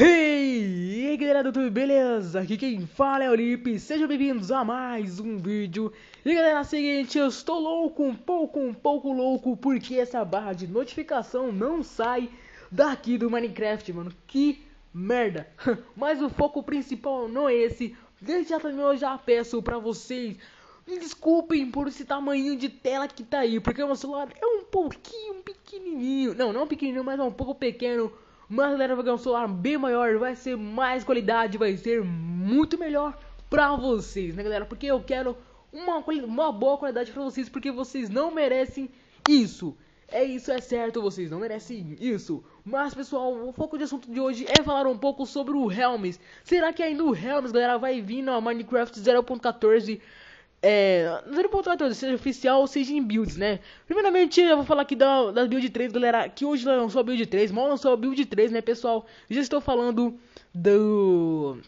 Hey, galera do YouTube, beleza? Aqui quem fala é o Lipe, sejam bem-vindos a mais um vídeo E galera, é o seguinte, eu estou louco, um pouco, um pouco louco Porque essa barra de notificação não sai daqui do Minecraft, mano Que merda Mas o foco principal não é esse Desde já também eu já peço pra vocês me desculpem por esse tamanho de tela que tá aí, porque o meu celular é um pouquinho pequenininho. Não, não pequenininho, mas é um pouco pequeno mas galera vai ganhar um celular bem maior, vai ser mais qualidade, vai ser muito melhor pra vocês, né galera? Porque eu quero uma, uma boa qualidade pra vocês, porque vocês não merecem isso. É isso, é certo, vocês não merecem isso. Mas pessoal, o foco de assunto de hoje é falar um pouco sobre o Helms. Será que ainda o Helms, galera, vai vir na Minecraft 0.14? É, não sei seja oficial ou seja em builds, né? Primeiramente, eu vou falar aqui da, da build 3, galera. Que hoje lançou a build 3, mal lançou a build 3, né, pessoal? Já estou falando do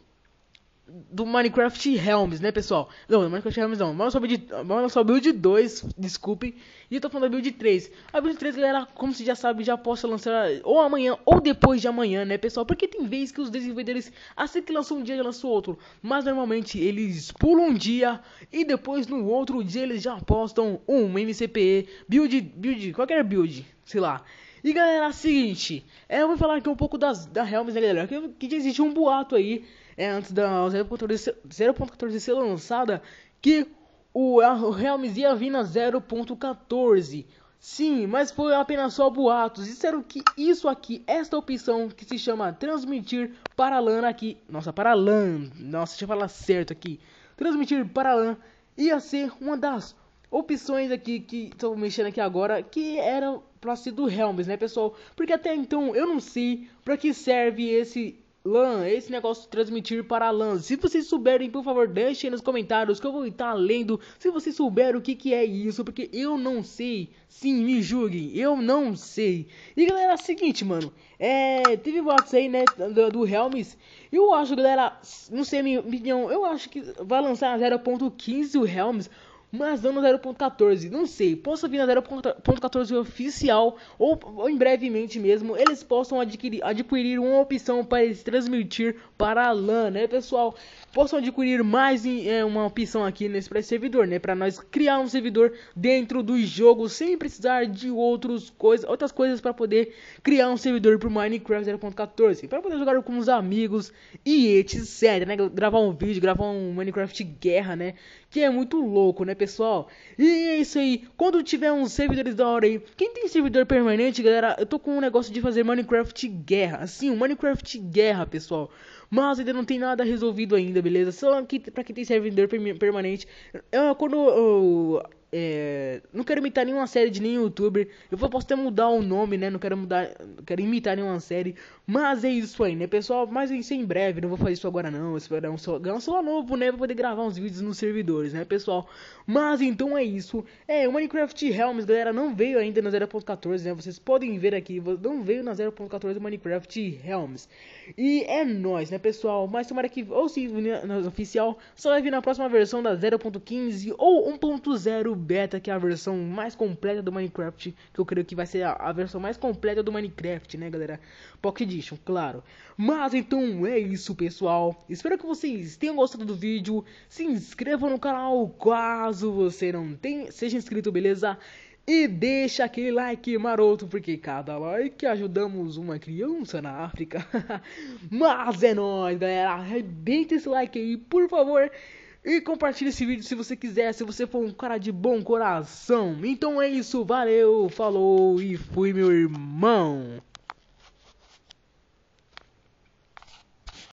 do Minecraft Helms, né, pessoal? Não, do Minecraft Helms não. Mas só build, mas build 2, desculpem. E eu tô falando da build 3. A build 3, galera, como você já sabe, já posso lançar ou amanhã ou depois de amanhã, né, pessoal? Porque tem vezes que os desenvolvedores, assim que lançam um dia, já lançam outro. Mas normalmente eles pulam um dia e depois no outro dia eles já postam um MCPE, build, build, qualquer build, sei lá. E galera, é o seguinte, é, eu vou falar aqui um pouco das, da Helms, né galera, que, que existe um boato aí, é, antes da 0.14 ser lançada, que o, a, o Helms ia vir na 0.14. Sim, mas foi apenas só boatos. Disseram que isso aqui, esta opção que se chama transmitir para LAN aqui. Nossa, para LAN. Nossa, deixa eu falar certo aqui. Transmitir para LAN ia ser uma das opções aqui que estou mexendo aqui agora que eram para ser do Helms, né, pessoal? Porque até então eu não sei para que serve esse LAN, esse negócio de transmitir para LAN. Se vocês souberem, por favor, deixem nos comentários que eu vou estar lendo. Se vocês souberem o que, que é isso, porque eu não sei. Sim, me julguem, eu não sei. E galera, é o seguinte, mano. É, teve boatos aí, né, do, do Helms. Eu acho, galera, não sei minha opinião, eu acho que vai lançar 0.15 o Helms mas não no 0.14. Não sei, possa vir na 0.14 oficial ou, ou, em brevemente mesmo eles possam adquirir, adquirir uma opção para se transmitir para a LAN, né, pessoal? Possam adquirir mais é, uma opção aqui nesse servidor, né, para nós criar um servidor dentro do jogo sem precisar de outros coisas, outras coisas para poder criar um servidor para o Minecraft 0.14, para poder jogar com os amigos e etc, né? Gravar um vídeo, gravar um Minecraft guerra, né? Que é muito louco, né? pessoal? E é isso aí. Quando tiver uns servidores da hora aí, quem tem servidor permanente, galera, eu tô com um negócio de fazer Minecraft guerra. Assim, Minecraft guerra, pessoal. Mas ainda não tem nada resolvido ainda, beleza? Só que pra quem tem servidor permanente. Eu, é quando eu, é, não quero imitar nenhuma série de nenhum youtuber. Eu posso até mudar o nome, né? Não quero mudar. Não quero imitar nenhuma série. Mas é isso aí, né, pessoal? Mas isso é em breve. Não vou fazer isso agora, não. Eu esperar um celular, um celular novo, né? Pra poder gravar uns vídeos nos servidores, né, pessoal? Mas então é isso. É, o Minecraft Realms, galera, não veio ainda na 0.14, né? Vocês podem ver aqui. Não veio na 0.14 o Minecraft Realms. E é nóis, né, pessoal? Mas tomara que. Ou se oficial, só vai vir na próxima versão da 0.15 ou 1.0 beta, que é a versão mais completa do Minecraft, que eu creio que vai ser a, a versão mais completa do Minecraft, né, galera? Pocket Edition, claro. Mas então é isso, pessoal. Espero que vocês tenham gostado do vídeo. Se inscreva no canal caso você não tenha, seja inscrito, beleza? E deixa aquele like maroto, porque cada like ajudamos uma criança na África. Mas é nóis, galera. Arrebenta esse like aí, por favor. E compartilhe esse vídeo se você quiser, se você for um cara de bom coração. Então é isso, valeu, falou e fui, meu irmão.